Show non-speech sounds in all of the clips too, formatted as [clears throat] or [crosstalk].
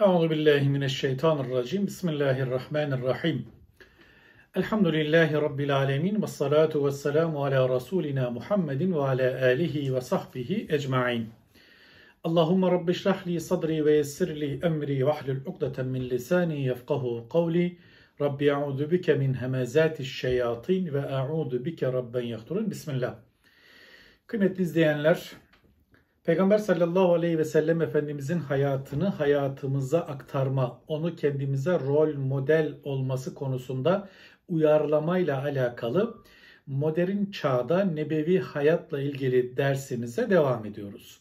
Euzu billahi mineşşeytanirracim. Bismillahirrahmanirrahim. Elhamdülillahi rabbil alamin ve salatu vesselamu ala rasulina Muhammedin ve ala alihi ve sahbihi ecmaîn. Allahumme rabbi şrah li sadri ve yessir li emri ve hlul ukdeten min lisani yefkahu kavli. Rabbi a'udhu bike min hemezatiş şeyatin ve a'udhu bike rabben yahturun. Bismillah. Kıymetli izleyenler, Peygamber sallallahu aleyhi ve sellem Efendimizin hayatını hayatımıza aktarma, onu kendimize rol model olması konusunda uyarlamayla alakalı modern çağda nebevi hayatla ilgili dersimize devam ediyoruz.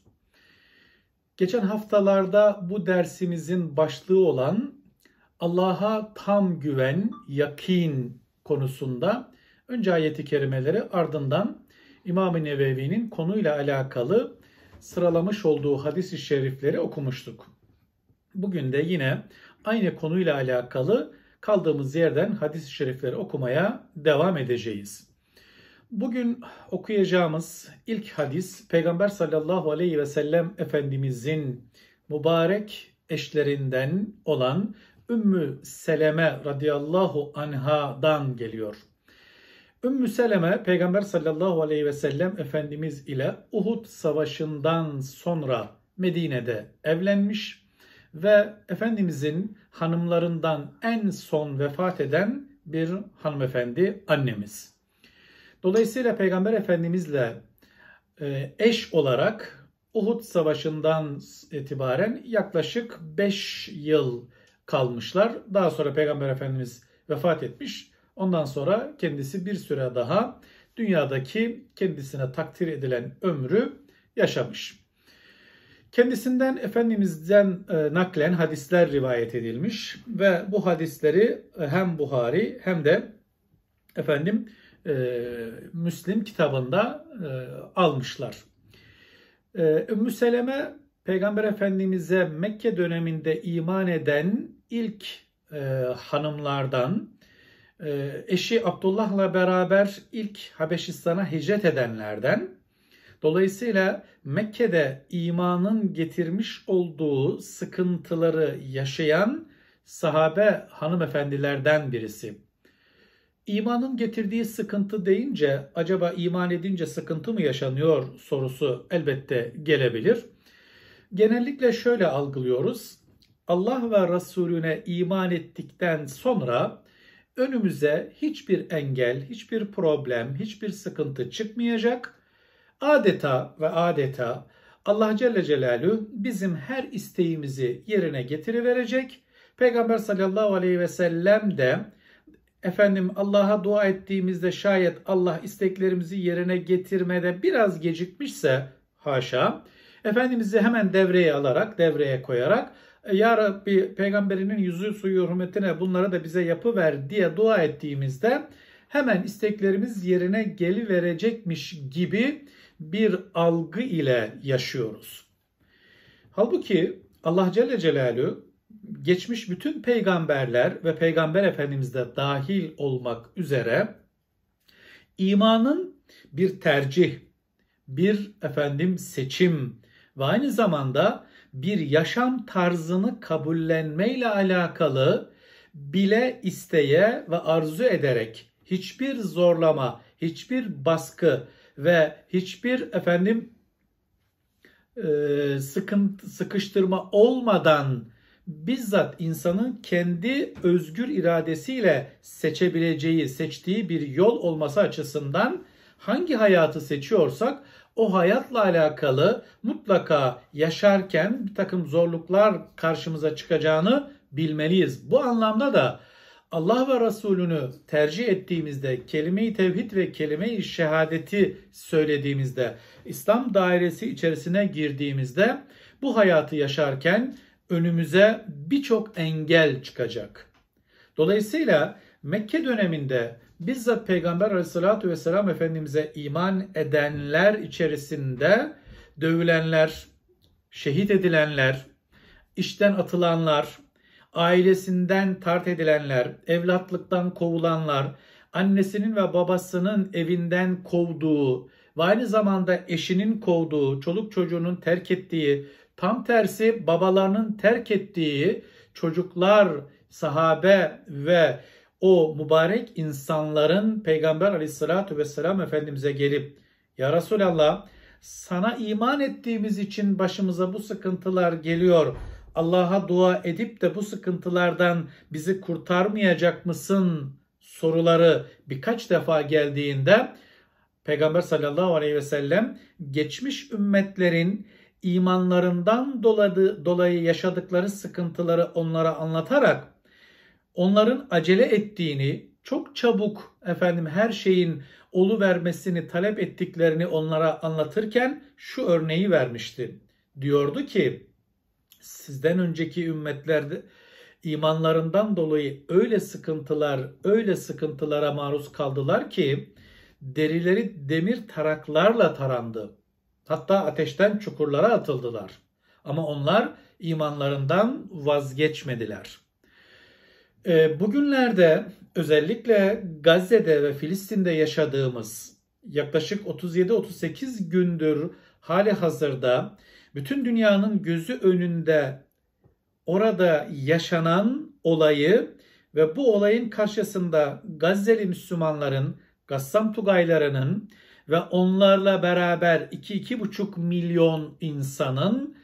Geçen haftalarda bu dersimizin başlığı olan Allah'a tam güven, yakin konusunda önce ayeti kerimeleri ardından İmam-ı Nevevi'nin konuyla alakalı sıralamış olduğu hadis-i şerifleri okumuştuk. Bugün de yine aynı konuyla alakalı kaldığımız yerden hadis-i şerifleri okumaya devam edeceğiz. Bugün okuyacağımız ilk hadis Peygamber sallallahu aleyhi ve sellem Efendimizin mübarek eşlerinden olan Ümmü Seleme radıyallahu anhadan geliyor. Ümmü Seleme Peygamber sallallahu aleyhi ve sellem Efendimiz ile Uhud Savaşı'ndan sonra Medine'de evlenmiş ve Efendimizin hanımlarından en son vefat eden bir hanımefendi annemiz. Dolayısıyla Peygamber Efendimizle e, eş olarak Uhud Savaşı'ndan itibaren yaklaşık 5 yıl kalmışlar. Daha sonra Peygamber Efendimiz vefat etmiş. Ondan sonra kendisi bir süre daha dünyadaki kendisine takdir edilen ömrü yaşamış. Kendisinden Efendimiz'den e, naklen hadisler rivayet edilmiş ve bu hadisleri e, hem Buhari hem de efendim e, Müslim kitabında e, almışlar. E, Ümmü Seleme Peygamber Efendimiz'e Mekke döneminde iman eden ilk e, hanımlardan ee, eşi Abdullah'la beraber ilk Habeşistan'a hicret edenlerden. Dolayısıyla Mekke'de imanın getirmiş olduğu sıkıntıları yaşayan sahabe hanımefendilerden birisi. İmanın getirdiği sıkıntı deyince acaba iman edince sıkıntı mı yaşanıyor sorusu elbette gelebilir. Genellikle şöyle algılıyoruz. Allah ve Resulüne iman ettikten sonra önümüze hiçbir engel, hiçbir problem, hiçbir sıkıntı çıkmayacak. Adeta ve adeta Allah Celle Celalü bizim her isteğimizi yerine getiriverecek. Peygamber sallallahu aleyhi ve sellem de efendim Allah'a dua ettiğimizde şayet Allah isteklerimizi yerine getirmede biraz gecikmişse haşa Efendimiz'i hemen devreye alarak, devreye koyarak ya Rabbi peygamberinin yüzü suyu hürmetine bunları da bize yapı ver diye dua ettiğimizde hemen isteklerimiz yerine geli verecekmiş gibi bir algı ile yaşıyoruz. Halbuki Allah Celle Celaluhu geçmiş bütün peygamberler ve peygamber efendimiz de dahil olmak üzere imanın bir tercih, bir efendim seçim ve aynı zamanda bir yaşam tarzını kabullenmeyle alakalı bile isteye ve arzu ederek hiçbir zorlama, hiçbir baskı ve hiçbir efendim e, sıkıntı, sıkıştırma olmadan bizzat insanın kendi özgür iradesiyle seçebileceği, seçtiği bir yol olması açısından hangi hayatı seçiyorsak o hayatla alakalı mutlaka yaşarken bir takım zorluklar karşımıza çıkacağını bilmeliyiz. Bu anlamda da Allah ve Resulünü tercih ettiğimizde, kelime-i tevhid ve kelime-i şehadeti söylediğimizde, İslam dairesi içerisine girdiğimizde bu hayatı yaşarken önümüze birçok engel çıkacak. Dolayısıyla Mekke döneminde bizzat Peygamber aleyhissalatü vesselam Efendimiz'e iman edenler içerisinde dövülenler, şehit edilenler, işten atılanlar, ailesinden tart edilenler, evlatlıktan kovulanlar, annesinin ve babasının evinden kovduğu ve aynı zamanda eşinin kovduğu, çoluk çocuğunun terk ettiği, tam tersi babalarının terk ettiği çocuklar, sahabe ve o mübarek insanların Peygamber aleyhissalatü vesselam Efendimiz'e gelip Ya Resulallah sana iman ettiğimiz için başımıza bu sıkıntılar geliyor. Allah'a dua edip de bu sıkıntılardan bizi kurtarmayacak mısın soruları birkaç defa geldiğinde Peygamber sallallahu aleyhi ve sellem geçmiş ümmetlerin imanlarından dolayı yaşadıkları sıkıntıları onlara anlatarak onların acele ettiğini, çok çabuk efendim her şeyin olu vermesini talep ettiklerini onlara anlatırken şu örneği vermişti. Diyordu ki sizden önceki ümmetlerde imanlarından dolayı öyle sıkıntılar, öyle sıkıntılara maruz kaldılar ki derileri demir taraklarla tarandı. Hatta ateşten çukurlara atıldılar. Ama onlar imanlarından vazgeçmediler.'' Ee, bugünlerde özellikle Gazze'de ve Filistin'de yaşadığımız yaklaşık 37-38 gündür hali hazırda bütün dünyanın gözü önünde orada yaşanan olayı ve bu olayın karşısında Gazze'li Müslümanların, Gassam Tugaylarının ve onlarla beraber 2-2,5 milyon insanın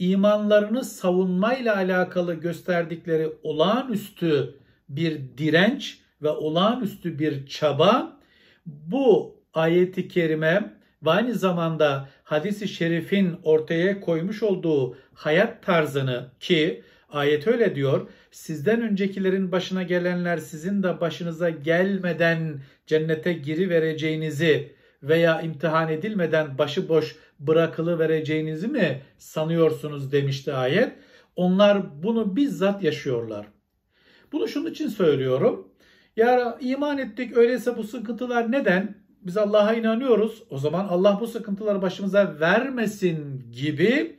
imanlarını savunmayla alakalı gösterdikleri olağanüstü bir direnç ve olağanüstü bir çaba bu ayeti kerime ve aynı zamanda hadisi şerifin ortaya koymuş olduğu hayat tarzını ki ayet öyle diyor. Sizden öncekilerin başına gelenler sizin de başınıza gelmeden cennete girivereceğinizi veya imtihan edilmeden başıboş bırakılı vereceğinizi mi sanıyorsunuz demişti ayet. Onlar bunu bizzat yaşıyorlar. Bunu şunun için söylüyorum. Ya iman ettik öyleyse bu sıkıntılar neden? Biz Allah'a inanıyoruz. O zaman Allah bu sıkıntıları başımıza vermesin gibi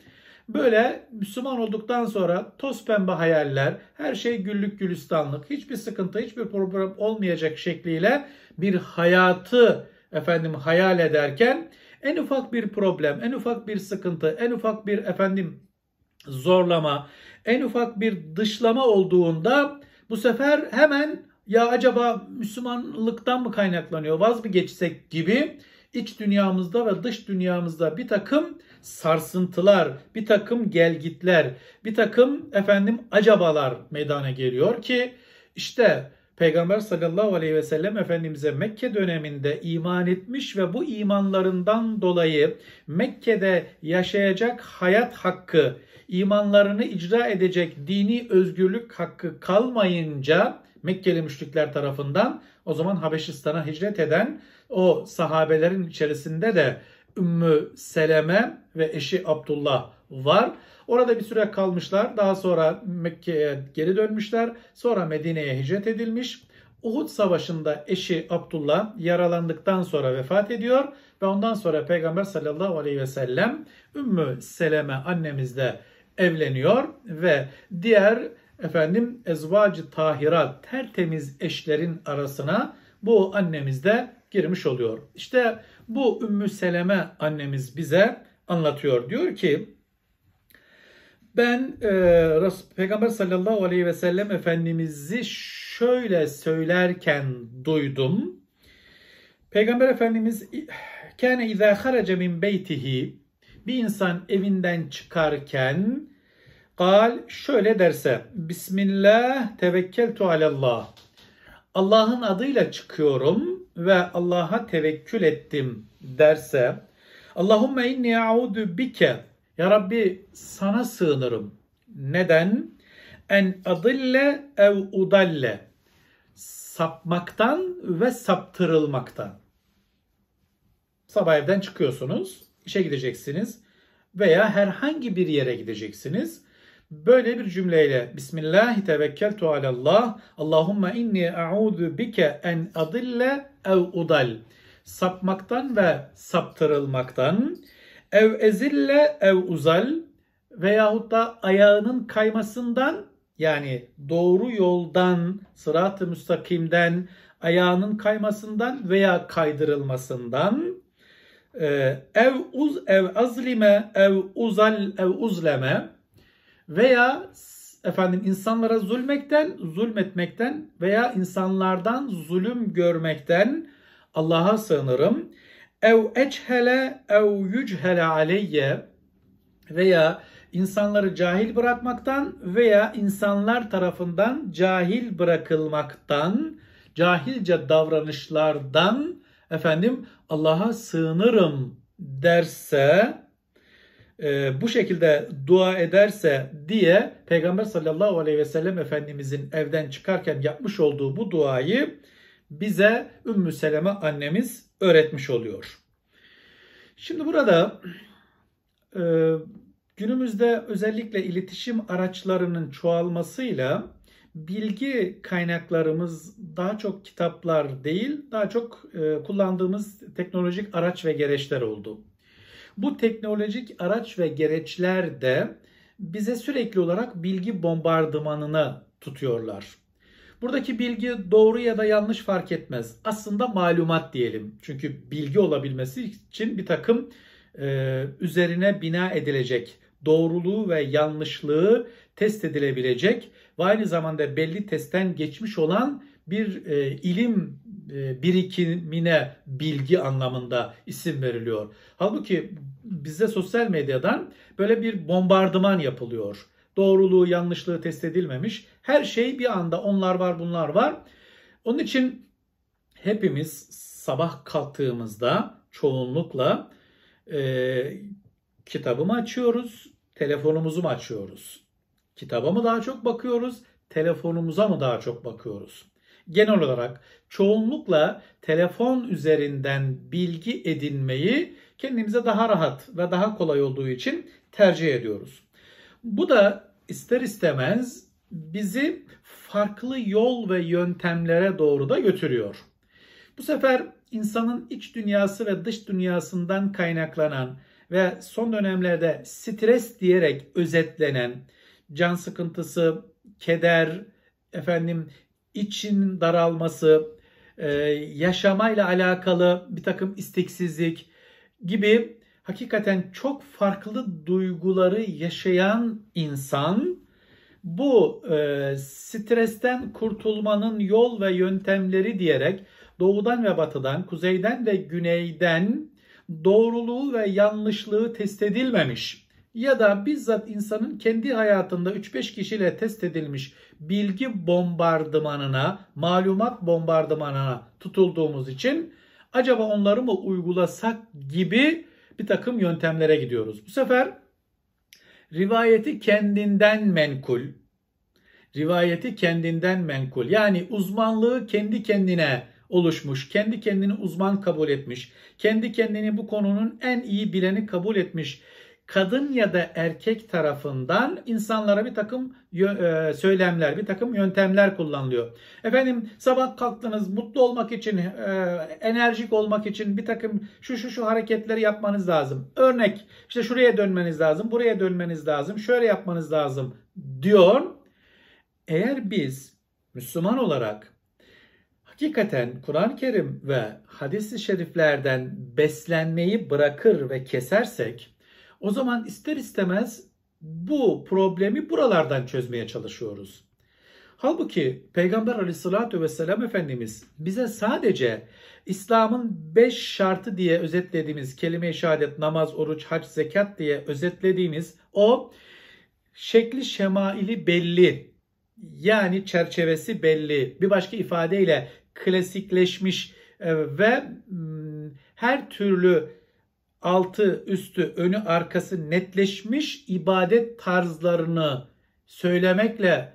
böyle Müslüman olduktan sonra toz pembe hayaller, her şey güllük gülistanlık, hiçbir sıkıntı, hiçbir problem olmayacak şekliyle bir hayatı efendim hayal ederken en ufak bir problem, en ufak bir sıkıntı, en ufak bir efendim zorlama, en ufak bir dışlama olduğunda bu sefer hemen ya acaba Müslümanlıktan mı kaynaklanıyor, vaz mı geçsek gibi iç dünyamızda ve dış dünyamızda bir takım sarsıntılar, bir takım gelgitler, bir takım efendim acabalar meydana geliyor ki işte Peygamber sallallahu aleyhi ve sellem Efendimiz'e Mekke döneminde iman etmiş ve bu imanlarından dolayı Mekke'de yaşayacak hayat hakkı, imanlarını icra edecek dini özgürlük hakkı kalmayınca Mekkeli müşrikler tarafından o zaman Habeşistan'a hicret eden o sahabelerin içerisinde de Ümmü Seleme ve eşi Abdullah var. Orada bir süre kalmışlar. Daha sonra Mekke'ye geri dönmüşler. Sonra Medine'ye hicret edilmiş. Uhud Savaşı'nda eşi Abdullah yaralandıktan sonra vefat ediyor ve ondan sonra Peygamber sallallahu aleyhi ve sellem Ümmü Seleme annemizle evleniyor ve diğer efendim ezvacı tahirat tertemiz eşlerin arasına bu annemiz de girmiş oluyor. İşte bu Ümmü Seleme annemiz bize anlatıyor. Diyor ki ben e, Resul, Peygamber sallallahu aleyhi ve sellem Efendimiz'i şöyle söylerken duydum. Peygamber Efendimiz kâne izâ harace min beytihi bir insan evinden çıkarken kal şöyle derse Bismillah tevekkeltu alallah Allah'ın adıyla çıkıyorum ve Allah'a tevekkül ettim derse Allahümme inni a'udu bike ya Rabbi sana sığınırım. Neden? En adille ev udalle. Sapmaktan ve saptırılmaktan. Sabah evden çıkıyorsunuz, işe gideceksiniz veya herhangi bir yere gideceksiniz. Böyle bir cümleyle Bismillahi tevekkeltu alallah Allahumma inni a'udu bike en adille ev udal sapmaktan ve saptırılmaktan Ev ezille ev uzal veyahut da ayağının kaymasından yani doğru yoldan, sırat-ı müstakimden, ayağının kaymasından veya kaydırılmasından e, ev uz ev azlime ev uzal ev uzleme veya efendim insanlara zulmekten, zulmetmekten veya insanlardan zulüm görmekten Allah'a sığınırım ev eçhele ev yüchele aleyye veya insanları cahil bırakmaktan veya insanlar tarafından cahil bırakılmaktan, cahilce davranışlardan efendim Allah'a sığınırım derse e, bu şekilde dua ederse diye Peygamber sallallahu aleyhi ve sellem Efendimizin evden çıkarken yapmış olduğu bu duayı bize Ümmü Seleme annemiz öğretmiş oluyor. Şimdi burada e, günümüzde özellikle iletişim araçlarının çoğalmasıyla bilgi kaynaklarımız daha çok kitaplar değil, daha çok e, kullandığımız teknolojik araç ve gereçler oldu. Bu teknolojik araç ve gereçler de bize sürekli olarak bilgi bombardımanına tutuyorlar. Buradaki bilgi doğru ya da yanlış fark etmez. Aslında malumat diyelim. Çünkü bilgi olabilmesi için bir takım e, üzerine bina edilecek, doğruluğu ve yanlışlığı test edilebilecek ve aynı zamanda belli testten geçmiş olan bir e, ilim e, birikimine bilgi anlamında isim veriliyor. Halbuki bize sosyal medyadan böyle bir bombardıman yapılıyor. Doğruluğu, yanlışlığı test edilmemiş. Her şey bir anda onlar var, bunlar var. Onun için hepimiz sabah kalktığımızda çoğunlukla e, kitabımı açıyoruz, telefonumuzu mu açıyoruz? Kitaba mı daha çok bakıyoruz, telefonumuza mı daha çok bakıyoruz? Genel olarak çoğunlukla telefon üzerinden bilgi edinmeyi kendimize daha rahat ve daha kolay olduğu için tercih ediyoruz. Bu da ister istemez bizi farklı yol ve yöntemlere doğru da götürüyor. Bu sefer insanın iç dünyası ve dış dünyasından kaynaklanan ve son dönemlerde stres diyerek özetlenen can sıkıntısı, keder, efendim için daralması, e, yaşamayla alakalı bir takım isteksizlik gibi hakikaten çok farklı duyguları yaşayan insan bu e, stresten kurtulmanın yol ve yöntemleri diyerek doğudan ve batıdan, kuzeyden ve güneyden doğruluğu ve yanlışlığı test edilmemiş ya da bizzat insanın kendi hayatında 3-5 kişiyle test edilmiş bilgi bombardımanına, malumat bombardımanına tutulduğumuz için acaba onları mı uygulasak gibi bir takım yöntemlere gidiyoruz. Bu sefer rivayeti kendinden menkul, rivayeti kendinden menkul yani uzmanlığı kendi kendine oluşmuş, kendi kendini uzman kabul etmiş, kendi kendini bu konunun en iyi bileni kabul etmiş kadın ya da erkek tarafından insanlara bir takım e, söylemler, bir takım yöntemler kullanılıyor. Efendim sabah kalktınız mutlu olmak için, e, enerjik olmak için bir takım şu şu şu hareketleri yapmanız lazım. Örnek işte şuraya dönmeniz lazım, buraya dönmeniz lazım, şöyle yapmanız lazım diyor. Eğer biz Müslüman olarak hakikaten Kur'an-ı Kerim ve hadis-i şeriflerden beslenmeyi bırakır ve kesersek o zaman ister istemez bu problemi buralardan çözmeye çalışıyoruz. Halbuki Peygamber aleyhissalatü vesselam Efendimiz bize sadece İslam'ın beş şartı diye özetlediğimiz kelime-i şehadet, namaz, oruç, hac, zekat diye özetlediğimiz o şekli şemaili belli yani çerçevesi belli bir başka ifadeyle klasikleşmiş e, ve hmm, her türlü altı, üstü, önü, arkası netleşmiş ibadet tarzlarını söylemekle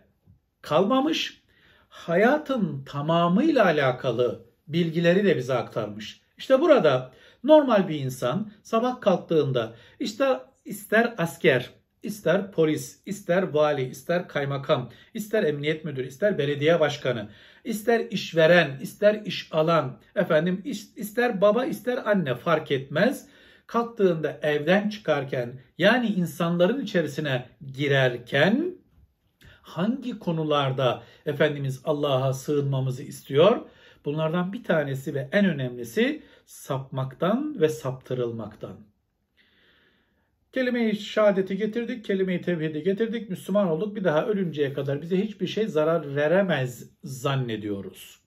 kalmamış, hayatın tamamıyla alakalı bilgileri de bize aktarmış. İşte burada normal bir insan sabah kalktığında işte ister asker, ister polis, ister vali, ister kaymakam, ister emniyet müdürü, ister belediye başkanı, ister işveren, ister iş alan, efendim ister baba, ister anne fark etmez kalktığında evden çıkarken yani insanların içerisine girerken hangi konularda Efendimiz Allah'a sığınmamızı istiyor? Bunlardan bir tanesi ve en önemlisi sapmaktan ve saptırılmaktan. Kelime-i şehadeti getirdik, kelime-i tevhidi getirdik, Müslüman olduk. Bir daha ölünceye kadar bize hiçbir şey zarar veremez zannediyoruz.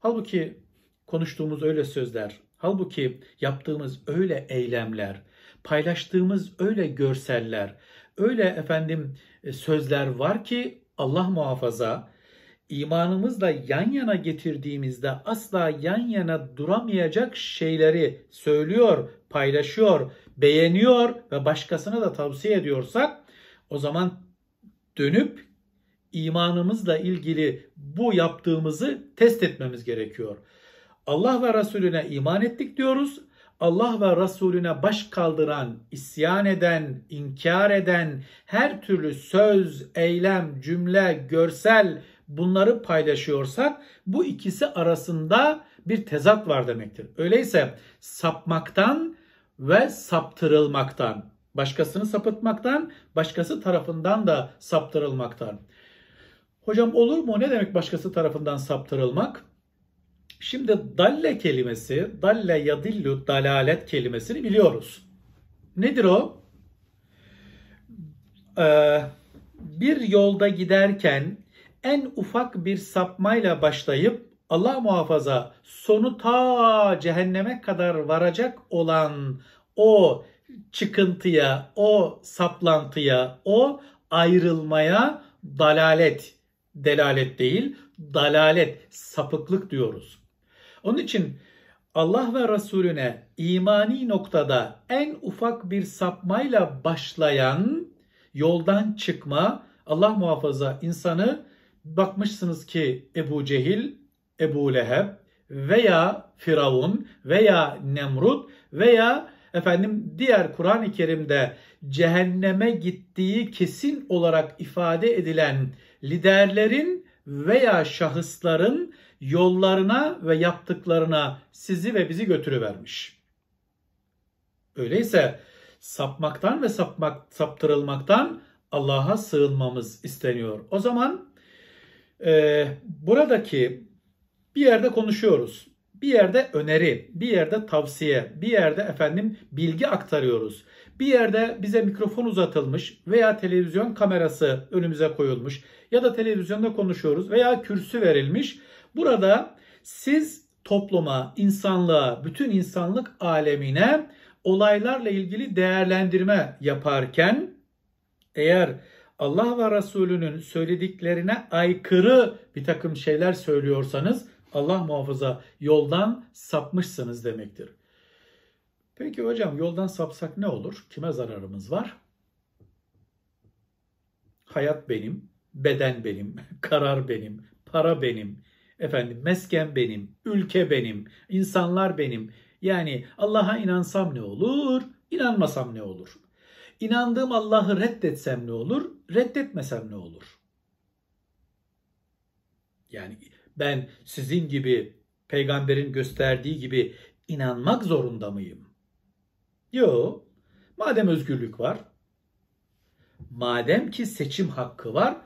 Halbuki konuştuğumuz öyle sözler Halbuki yaptığımız öyle eylemler, paylaştığımız öyle görseller, öyle efendim e, sözler var ki Allah muhafaza imanımızla yan yana getirdiğimizde asla yan yana duramayacak şeyleri söylüyor, paylaşıyor, beğeniyor ve başkasına da tavsiye ediyorsak o zaman dönüp imanımızla ilgili bu yaptığımızı test etmemiz gerekiyor. Allah ve Resulüne iman ettik diyoruz. Allah ve Resulüne baş kaldıran, isyan eden, inkar eden her türlü söz, eylem, cümle, görsel bunları paylaşıyorsak bu ikisi arasında bir tezat var demektir. Öyleyse sapmaktan ve saptırılmaktan, başkasını sapıtmaktan, başkası tarafından da saptırılmaktan. Hocam olur mu? Ne demek başkası tarafından saptırılmak? Şimdi dalle kelimesi, dalle yadillu dalalet kelimesini biliyoruz. Nedir o? Ee, bir yolda giderken en ufak bir sapmayla başlayıp Allah muhafaza sonu ta cehenneme kadar varacak olan o çıkıntıya, o saplantıya, o ayrılmaya dalalet, delalet değil, dalalet, sapıklık diyoruz. Onun için Allah ve Resulüne imani noktada en ufak bir sapmayla başlayan yoldan çıkma Allah muhafaza insanı bakmışsınız ki Ebu Cehil, Ebu Leheb veya Firavun veya Nemrut veya efendim diğer Kur'an-ı Kerim'de cehenneme gittiği kesin olarak ifade edilen liderlerin veya şahısların yollarına ve yaptıklarına sizi ve bizi götürüvermiş. Öyleyse sapmaktan ve sapmak, saptırılmaktan Allah'a sığınmamız isteniyor. O zaman e, buradaki bir yerde konuşuyoruz. Bir yerde öneri, bir yerde tavsiye, bir yerde efendim bilgi aktarıyoruz. Bir yerde bize mikrofon uzatılmış veya televizyon kamerası önümüze koyulmuş ya da televizyonda konuşuyoruz veya kürsü verilmiş Burada siz topluma, insanlığa, bütün insanlık alemine olaylarla ilgili değerlendirme yaparken eğer Allah ve Resulünün söylediklerine aykırı bir takım şeyler söylüyorsanız Allah muhafaza yoldan sapmışsınız demektir. Peki hocam yoldan sapsak ne olur? Kime zararımız var? Hayat benim, beden benim, [laughs] karar benim, para benim, Efendim mesken benim, ülke benim, insanlar benim. Yani Allah'a inansam ne olur, inanmasam ne olur? İnandığım Allah'ı reddetsem ne olur, reddetmesem ne olur? Yani ben sizin gibi peygamberin gösterdiği gibi inanmak zorunda mıyım? Yok. Madem özgürlük var, madem ki seçim hakkı var,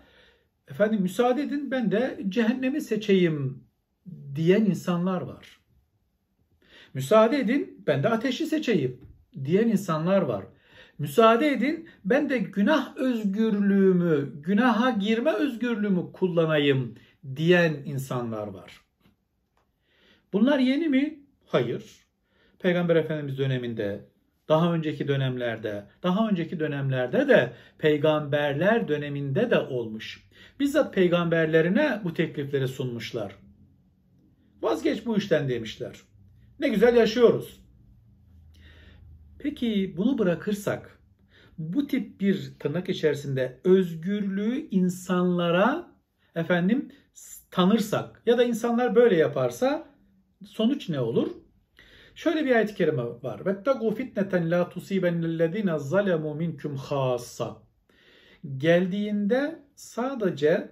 efendim müsaade edin ben de cehennemi seçeyim diyen insanlar var. Müsaade edin ben de ateşi seçeyim diyen insanlar var. Müsaade edin ben de günah özgürlüğümü, günaha girme özgürlüğümü kullanayım diyen insanlar var. Bunlar yeni mi? Hayır. Peygamber Efendimiz döneminde, daha önceki dönemlerde, daha önceki dönemlerde de peygamberler döneminde de olmuş bizzat peygamberlerine bu teklifleri sunmuşlar. Vazgeç bu işten demişler. Ne güzel yaşıyoruz. Peki bunu bırakırsak bu tip bir tırnak içerisinde özgürlüğü insanlara efendim tanırsak ya da insanlar böyle yaparsa sonuç ne olur? Şöyle bir ayet-i kerime var. Vettagu fitneten la tusibennellezine zalemu minkum khassa. Geldiğinde sadece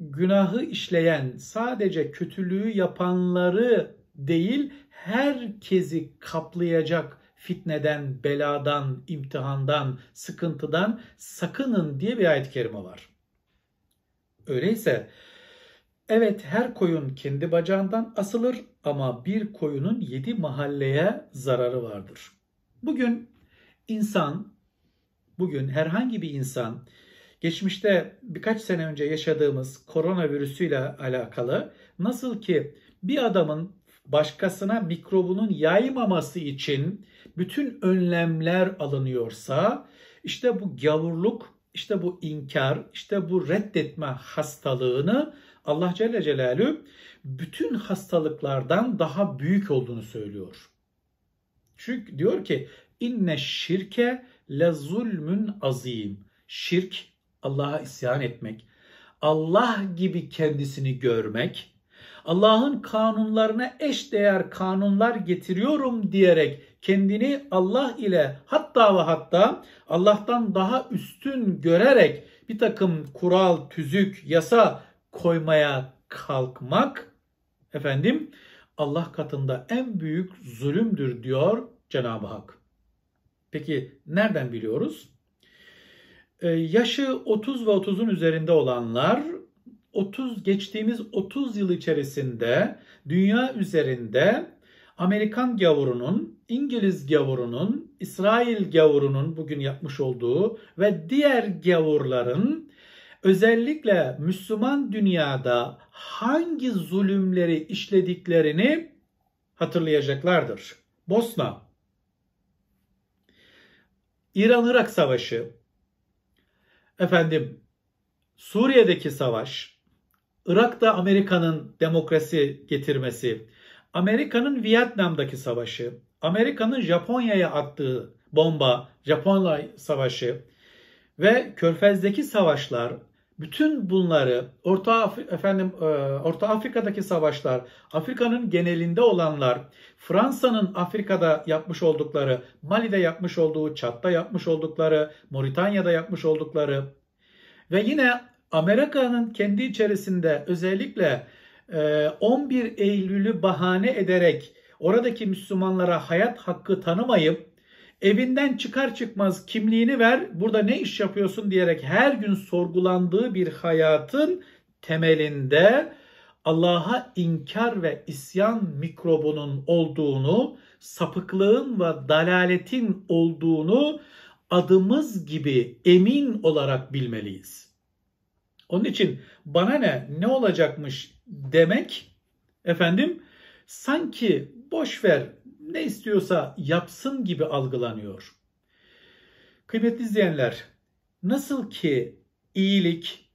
günahı işleyen, sadece kötülüğü yapanları değil, herkesi kaplayacak fitneden, beladan, imtihandan, sıkıntıdan sakının diye bir ayet-i kerime var. Öyleyse evet her koyun kendi bacağından asılır ama bir koyunun yedi mahalleye zararı vardır. Bugün insan, bugün herhangi bir insan geçmişte birkaç sene önce yaşadığımız koronavirüsüyle alakalı nasıl ki bir adamın başkasına mikrobunun yaymaması için bütün önlemler alınıyorsa işte bu gavurluk, işte bu inkar, işte bu reddetme hastalığını Allah Celle Celalü bütün hastalıklardan daha büyük olduğunu söylüyor. Çünkü diyor ki inne şirke le zulmün azim. Şirk Allah'a isyan etmek, Allah gibi kendisini görmek, Allah'ın kanunlarına eş değer kanunlar getiriyorum diyerek kendini Allah ile hatta ve hatta Allah'tan daha üstün görerek bir takım kural, tüzük, yasa koymaya kalkmak efendim Allah katında en büyük zulümdür diyor Cenab-ı Hak. Peki nereden biliyoruz? Ee, yaşı 30 ve 30'un üzerinde olanlar 30 geçtiğimiz 30 yıl içerisinde dünya üzerinde Amerikan gavurunun, İngiliz gavurunun, İsrail gavurunun bugün yapmış olduğu ve diğer gavurların özellikle Müslüman dünyada hangi zulümleri işlediklerini hatırlayacaklardır. Bosna, İran-Irak Savaşı, efendim Suriye'deki savaş, Irak'ta Amerika'nın demokrasi getirmesi, Amerika'nın Vietnam'daki savaşı, Amerika'nın Japonya'ya attığı bomba, Japonya savaşı ve Körfez'deki savaşlar, bütün bunları Orta efendim e, Orta Afrika'daki savaşlar, Afrika'nın genelinde olanlar, Fransa'nın Afrika'da yapmış oldukları, Mali'de yapmış olduğu, Çad'da yapmış oldukları, Moritanya'da yapmış oldukları ve yine Amerika'nın kendi içerisinde özellikle 11 e, Eylül'ü bahane ederek oradaki Müslümanlara hayat hakkı tanımayıp Evinden çıkar çıkmaz kimliğini ver, burada ne iş yapıyorsun diyerek her gün sorgulandığı bir hayatın temelinde Allah'a inkar ve isyan mikrobunun olduğunu, sapıklığın ve dalaletin olduğunu adımız gibi emin olarak bilmeliyiz. Onun için bana ne ne olacakmış demek efendim sanki boş ver ne istiyorsa yapsın gibi algılanıyor. Kıymetli izleyenler, nasıl ki iyilik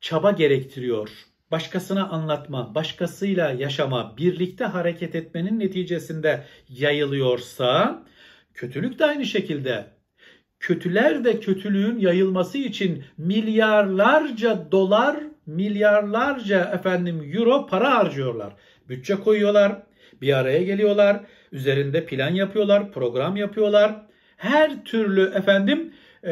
çaba gerektiriyor, başkasına anlatma, başkasıyla yaşama, birlikte hareket etmenin neticesinde yayılıyorsa, kötülük de aynı şekilde kötüler de kötülüğün yayılması için milyarlarca dolar, milyarlarca efendim euro para harcıyorlar. Bütçe koyuyorlar, bir araya geliyorlar. Üzerinde plan yapıyorlar, program yapıyorlar. Her türlü efendim e,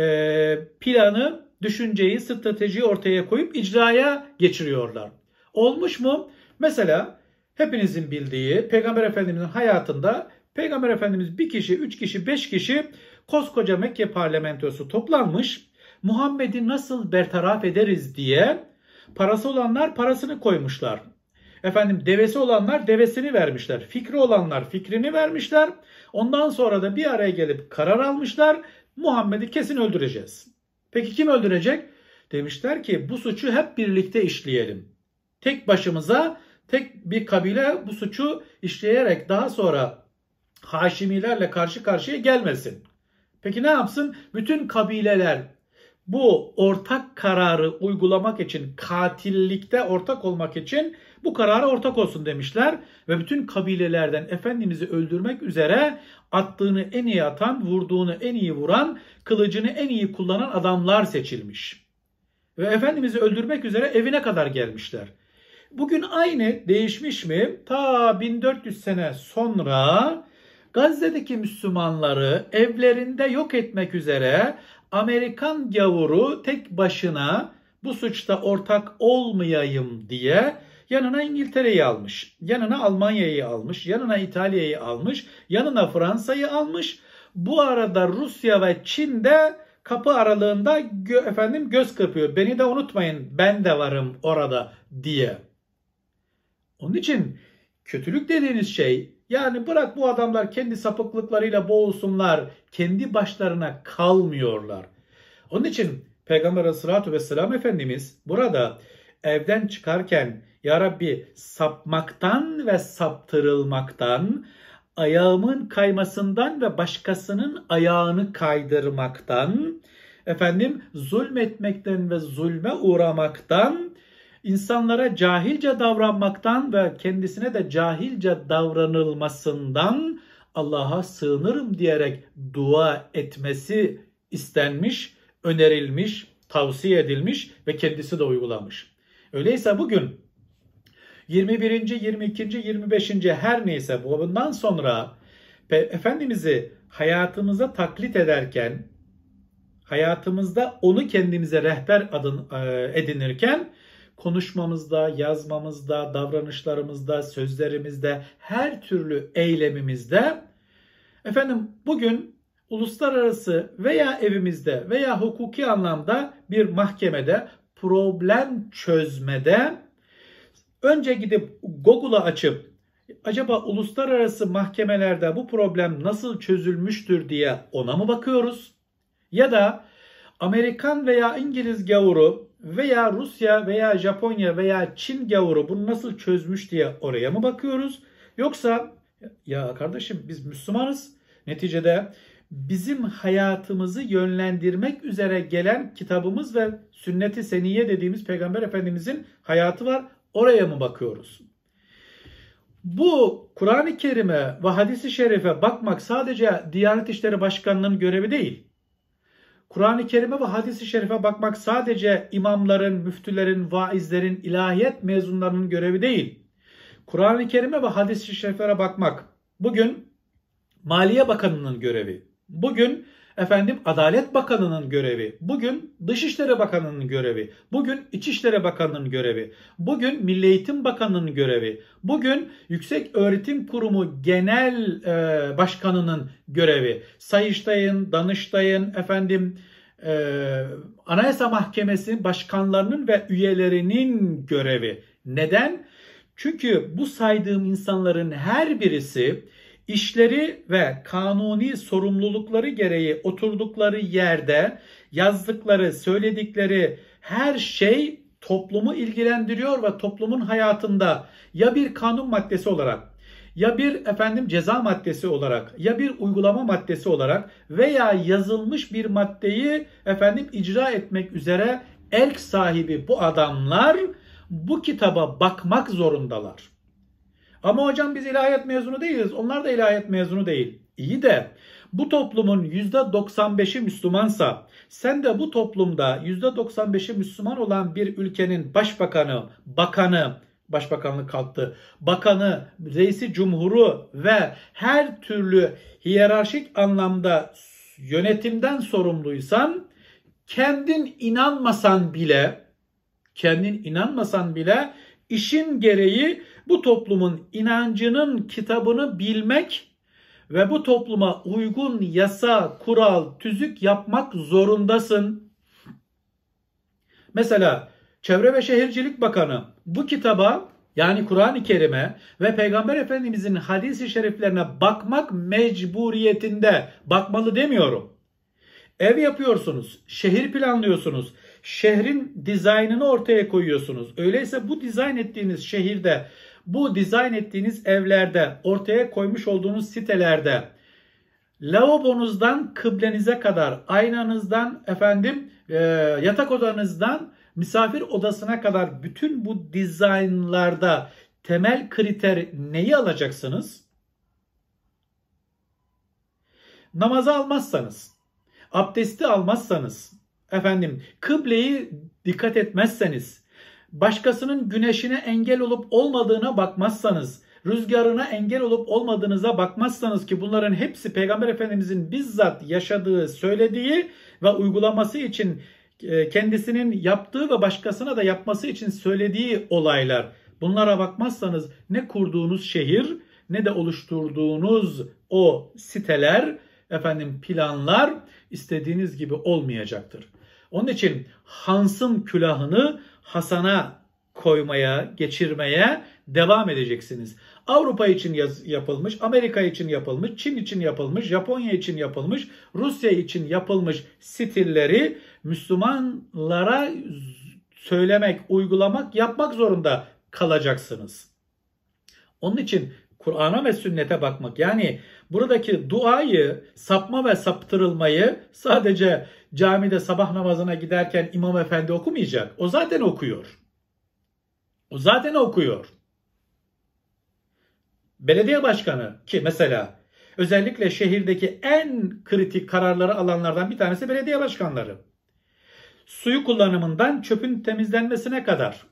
planı, düşünceyi, stratejiyi ortaya koyup icraya geçiriyorlar. Olmuş mu? Mesela hepinizin bildiği Peygamber Efendimiz'in hayatında Peygamber Efendimiz bir kişi, üç kişi, beş kişi koskoca Mekke parlamentosu toplanmış. Muhammed'i nasıl bertaraf ederiz diye parası olanlar parasını koymuşlar. Efendim devesi olanlar devesini vermişler. Fikri olanlar fikrini vermişler. Ondan sonra da bir araya gelip karar almışlar. Muhammed'i kesin öldüreceğiz. Peki kim öldürecek? Demişler ki bu suçu hep birlikte işleyelim. Tek başımıza tek bir kabile bu suçu işleyerek daha sonra Haşimilerle karşı karşıya gelmesin. Peki ne yapsın? Bütün kabileler bu ortak kararı uygulamak için, katillikte ortak olmak için bu karara ortak olsun demişler ve bütün kabilelerden Efendimiz'i öldürmek üzere attığını en iyi atan, vurduğunu en iyi vuran, kılıcını en iyi kullanan adamlar seçilmiş. Ve Efendimiz'i öldürmek üzere evine kadar gelmişler. Bugün aynı değişmiş mi? Ta 1400 sene sonra Gazze'deki Müslümanları evlerinde yok etmek üzere Amerikan gavuru tek başına bu suçta ortak olmayayım diye Yanına İngiltere'yi almış. Yanına Almanya'yı almış. Yanına İtalya'yı almış. Yanına Fransa'yı almış. Bu arada Rusya ve Çin de kapı aralığında gö efendim göz kırpıyor. Beni de unutmayın. Ben de varım orada diye. Onun için kötülük dediğiniz şey yani bırak bu adamlar kendi sapıklıklarıyla boğulsunlar. Kendi başlarına kalmıyorlar. Onun için Peygamber Aleyhisselatü Vesselam Efendimiz burada evden çıkarken ya Rabbi sapmaktan ve saptırılmaktan, ayağımın kaymasından ve başkasının ayağını kaydırmaktan, efendim zulmetmekten ve zulme uğramaktan, insanlara cahilce davranmaktan ve kendisine de cahilce davranılmasından Allah'a sığınırım diyerek dua etmesi istenmiş, önerilmiş, tavsiye edilmiş ve kendisi de uygulamış. Öyleyse bugün 21. 22. 25. her neyse bundan sonra Efendimiz'i hayatımıza taklit ederken hayatımızda onu kendimize rehber adın, e, edinirken konuşmamızda, yazmamızda, davranışlarımızda, sözlerimizde, her türlü eylemimizde efendim bugün uluslararası veya evimizde veya hukuki anlamda bir mahkemede problem çözmede Önce gidip Google'a açıp acaba uluslararası mahkemelerde bu problem nasıl çözülmüştür diye ona mı bakıyoruz? Ya da Amerikan veya İngiliz gavuru veya Rusya veya Japonya veya Çin gavuru bunu nasıl çözmüş diye oraya mı bakıyoruz? Yoksa ya kardeşim biz Müslümanız. Neticede bizim hayatımızı yönlendirmek üzere gelen kitabımız ve sünneti seniye dediğimiz Peygamber Efendimizin hayatı var. Oraya mı bakıyoruz? Bu Kur'an-ı Kerim'e ve hadisi şerife bakmak sadece Diyanet İşleri Başkanlığı'nın görevi değil. Kur'an-ı Kerim'e ve hadisi şerife bakmak sadece imamların, müftülerin, vaizlerin, ilahiyet mezunlarının görevi değil. Kur'an-ı Kerim'e ve hadisi şeriflere bakmak bugün Maliye Bakanı'nın görevi. Bugün Efendim Adalet Bakanı'nın görevi, bugün Dışişleri Bakanı'nın görevi, bugün İçişleri Bakanı'nın görevi, bugün Milli Eğitim Bakanı'nın görevi, bugün Yüksek Öğretim Kurumu Genel e, Başkanı'nın görevi, Sayıştay'ın, Danıştay'ın, efendim e, Anayasa Mahkemesi başkanlarının ve üyelerinin görevi. Neden? Çünkü bu saydığım insanların her birisi işleri ve kanuni sorumlulukları gereği oturdukları yerde yazdıkları, söyledikleri her şey toplumu ilgilendiriyor ve toplumun hayatında ya bir kanun maddesi olarak ya bir efendim ceza maddesi olarak ya bir uygulama maddesi olarak veya yazılmış bir maddeyi efendim icra etmek üzere elk sahibi bu adamlar bu kitaba bakmak zorundalar. Ama hocam biz ilahiyat mezunu değiliz. Onlar da ilahiyat mezunu değil. İyi de bu toplumun %95'i Müslümansa sen de bu toplumda %95'i Müslüman olan bir ülkenin başbakanı, bakanı, başbakanlık kalktı. Bakanı, reisi cumhuru ve her türlü hiyerarşik anlamda yönetimden sorumluysan kendin inanmasan bile kendin inanmasan bile işin gereği bu toplumun inancının kitabını bilmek ve bu topluma uygun yasa, kural, tüzük yapmak zorundasın. Mesela Çevre ve Şehircilik Bakanı bu kitaba yani Kur'an-ı Kerim'e ve Peygamber Efendimizin hadisi şeriflerine bakmak mecburiyetinde. Bakmalı demiyorum. Ev yapıyorsunuz, şehir planlıyorsunuz, şehrin dizaynını ortaya koyuyorsunuz. Öyleyse bu dizayn ettiğiniz şehirde bu dizayn ettiğiniz evlerde, ortaya koymuş olduğunuz sitelerde lavabonuzdan kıblenize kadar, aynanızdan efendim e, yatak odanızdan misafir odasına kadar bütün bu dizaynlarda temel kriter neyi alacaksınız? Namazı almazsanız, abdesti almazsanız, efendim kıbleyi dikkat etmezseniz, başkasının güneşine engel olup olmadığına bakmazsanız, rüzgarına engel olup olmadığınıza bakmazsanız ki bunların hepsi Peygamber Efendimizin bizzat yaşadığı, söylediği ve uygulaması için e, kendisinin yaptığı ve başkasına da yapması için söylediği olaylar. Bunlara bakmazsanız ne kurduğunuz şehir ne de oluşturduğunuz o siteler, efendim planlar istediğiniz gibi olmayacaktır. Onun için Hans'ın külahını Hasan'a koymaya, geçirmeye devam edeceksiniz. Avrupa için yaz, yapılmış, Amerika için yapılmış, Çin için yapılmış, Japonya için yapılmış, Rusya için yapılmış stilleri Müslümanlara söylemek, uygulamak, yapmak zorunda kalacaksınız. Onun için Kur'an'a ve sünnete bakmak yani buradaki duayı sapma ve saptırılmayı sadece camide sabah namazına giderken imam efendi okumayacak. O zaten okuyor. O zaten okuyor. Belediye başkanı ki mesela özellikle şehirdeki en kritik kararları alanlardan bir tanesi belediye başkanları. Suyu kullanımından çöpün temizlenmesine kadar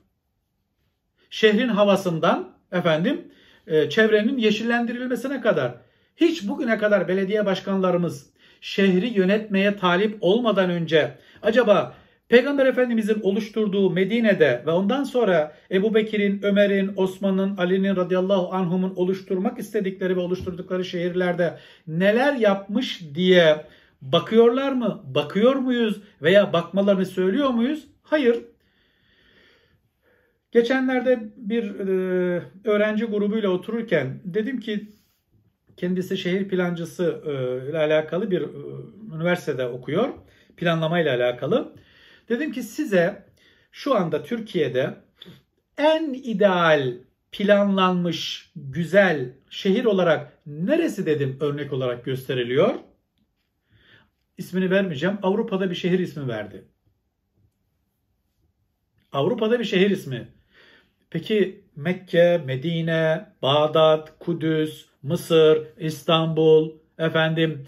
şehrin havasından efendim e, çevrenin yeşillendirilmesine kadar hiç bugüne kadar belediye başkanlarımız şehri yönetmeye talip olmadan önce acaba Peygamber Efendimizin oluşturduğu Medine'de ve ondan sonra Ebu Bekir'in, Ömer'in, Osman'ın, Ali'nin radıyallahu anhumun oluşturmak istedikleri ve oluşturdukları şehirlerde neler yapmış diye bakıyorlar mı? Bakıyor muyuz? Veya bakmalarını söylüyor muyuz? Hayır. Geçenlerde bir e, öğrenci grubuyla otururken dedim ki Kendisi şehir plancısı e, ile alakalı bir e, üniversitede okuyor. Planlama ile alakalı. Dedim ki size şu anda Türkiye'de en ideal planlanmış güzel şehir olarak neresi dedim örnek olarak gösteriliyor. İsmini vermeyeceğim. Avrupa'da bir şehir ismi verdi. Avrupa'da bir şehir ismi. Peki Mekke, Medine, Bağdat, Kudüs, Mısır, İstanbul, efendim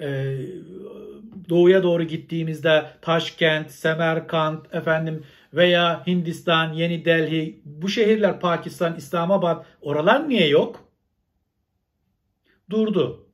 e, doğuya doğru gittiğimizde Taşkent, Semerkant, efendim veya Hindistan, Yeni Delhi, bu şehirler Pakistan, İslamabad, oralar niye yok? Durdu.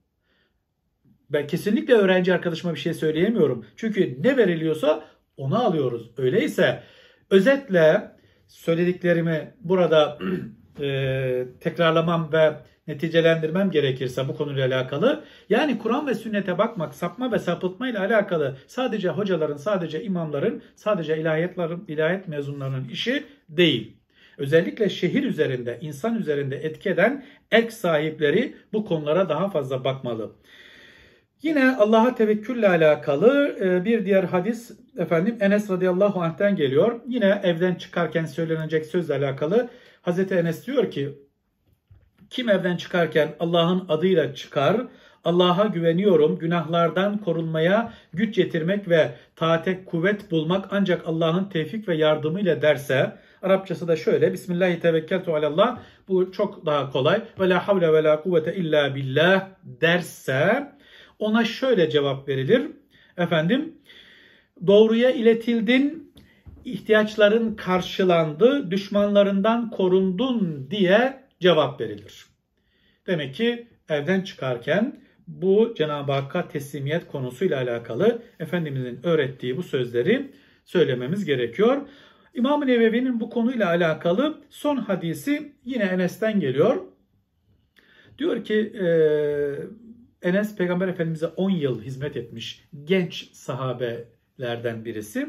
Ben kesinlikle öğrenci arkadaşıma bir şey söyleyemiyorum. Çünkü ne veriliyorsa onu alıyoruz. Öyleyse özetle söylediklerimi burada [clears throat] e, tekrarlamam ve neticelendirmem gerekirse bu konuyla alakalı. Yani Kur'an ve sünnete bakmak sapma ve sapıtma ile alakalı sadece hocaların, sadece imamların, sadece ilahiyatların, ilahiyat mezunlarının işi değil. Özellikle şehir üzerinde, insan üzerinde etki eden erk sahipleri bu konulara daha fazla bakmalı. Yine Allah'a tevekkülle alakalı e, bir diğer hadis efendim Enes radıyallahu anh'ten geliyor. Yine evden çıkarken söylenecek sözle alakalı Hazreti Enes diyor ki kim evden çıkarken Allah'ın adıyla çıkar, Allah'a güveniyorum, günahlardan korunmaya güç yetirmek ve taate kuvvet bulmak ancak Allah'ın tevfik ve yardımıyla derse, Arapçası da şöyle, Bismillahi tevekkeltu alallah, bu çok daha kolay, ve la havle ve la kuvvete illa billah derse, ona şöyle cevap verilir, efendim, doğruya iletildin, ihtiyaçların karşılandı, düşmanlarından korundun diye cevap verilir. Demek ki evden çıkarken bu Cenab-ı Hakk'a teslimiyet konusuyla alakalı Efendimizin öğrettiği bu sözleri söylememiz gerekiyor. İmam-ı Nevevi'nin bu konuyla alakalı son hadisi yine Enes'ten geliyor. Diyor ki e, Enes Peygamber Efendimiz'e 10 yıl hizmet etmiş genç sahabelerden birisi.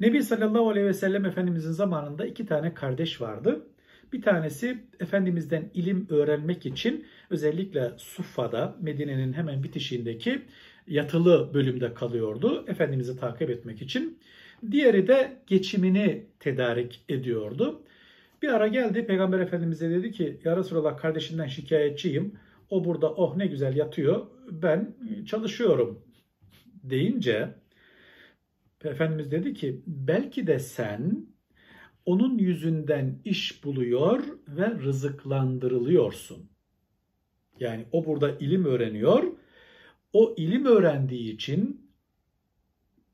Nebi sallallahu aleyhi ve sellem Efendimiz'in zamanında iki tane kardeş vardı. Bir tanesi Efendimiz'den ilim öğrenmek için özellikle Suffa'da Medine'nin hemen bitişiğindeki yatılı bölümde kalıyordu. Efendimiz'i takip etmek için. Diğeri de geçimini tedarik ediyordu. Bir ara geldi Peygamber Efendimiz'e dedi ki Ya Resulallah kardeşinden şikayetçiyim. O burada oh ne güzel yatıyor. Ben çalışıyorum deyince Efendimiz dedi ki belki de sen onun yüzünden iş buluyor ve rızıklandırılıyorsun. Yani o burada ilim öğreniyor. O ilim öğrendiği için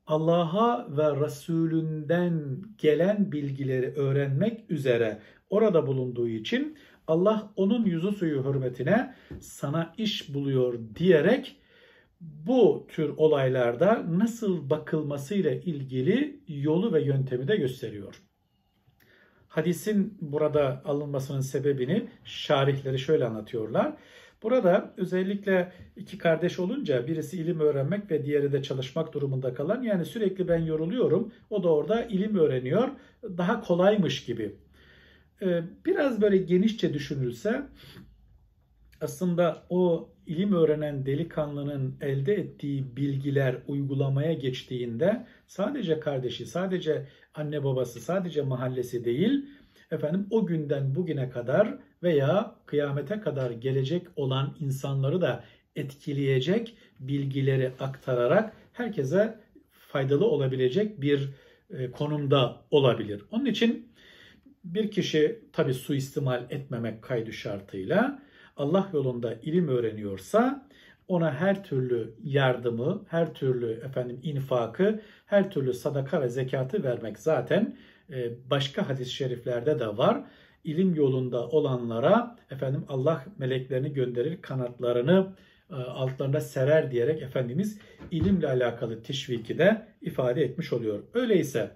Allah'a ve Resulünden gelen bilgileri öğrenmek üzere orada bulunduğu için Allah onun yüzü suyu hürmetine sana iş buluyor diyerek bu tür olaylarda nasıl bakılmasıyla ilgili yolu ve yöntemi de gösteriyor hadisin burada alınmasının sebebini şarihleri şöyle anlatıyorlar. Burada özellikle iki kardeş olunca birisi ilim öğrenmek ve diğeri de çalışmak durumunda kalan yani sürekli ben yoruluyorum o da orada ilim öğreniyor daha kolaymış gibi. Ee, biraz böyle genişçe düşünülse aslında o ilim öğrenen delikanlının elde ettiği bilgiler uygulamaya geçtiğinde sadece kardeşi, sadece anne babası, sadece mahallesi değil, efendim o günden bugüne kadar veya kıyamete kadar gelecek olan insanları da etkileyecek bilgileri aktararak herkese faydalı olabilecek bir e, konumda olabilir. Onun için bir kişi tabi suistimal etmemek kaydı şartıyla Allah yolunda ilim öğreniyorsa ona her türlü yardımı, her türlü efendim infakı, her türlü sadaka ve zekatı vermek zaten e, başka hadis-i şeriflerde de var. İlim yolunda olanlara efendim Allah meleklerini gönderir, kanatlarını e, altlarında serer diyerek Efendimiz ilimle alakalı teşviki de ifade etmiş oluyor. Öyleyse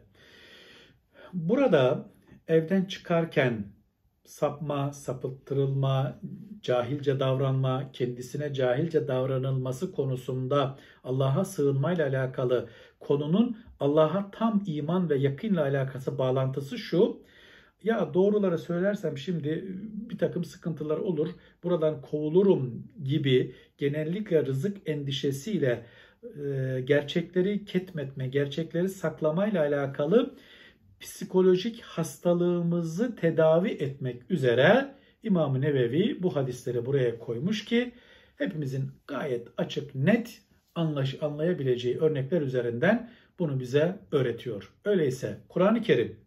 burada evden çıkarken sapma, sapıttırılma, cahilce davranma, kendisine cahilce davranılması konusunda Allah'a sığınmayla alakalı konunun Allah'a tam iman ve yakınla alakası bağlantısı şu. Ya doğruları söylersem şimdi bir takım sıkıntılar olur, buradan kovulurum gibi genellikle rızık endişesiyle gerçekleri ketmetme, gerçekleri saklamayla alakalı psikolojik hastalığımızı tedavi etmek üzere İmam-ı Nevevi bu hadisleri buraya koymuş ki hepimizin gayet açık, net anlaş, anlayabileceği örnekler üzerinden bunu bize öğretiyor. Öyleyse Kur'an-ı Kerim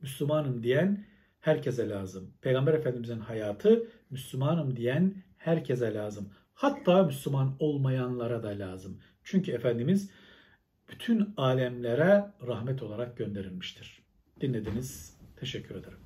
Müslümanım diyen herkese lazım. Peygamber Efendimizin hayatı Müslümanım diyen herkese lazım. Hatta Müslüman olmayanlara da lazım. Çünkü Efendimiz bütün alemlere rahmet olarak gönderilmiştir. Dinlediniz. Teşekkür ederim.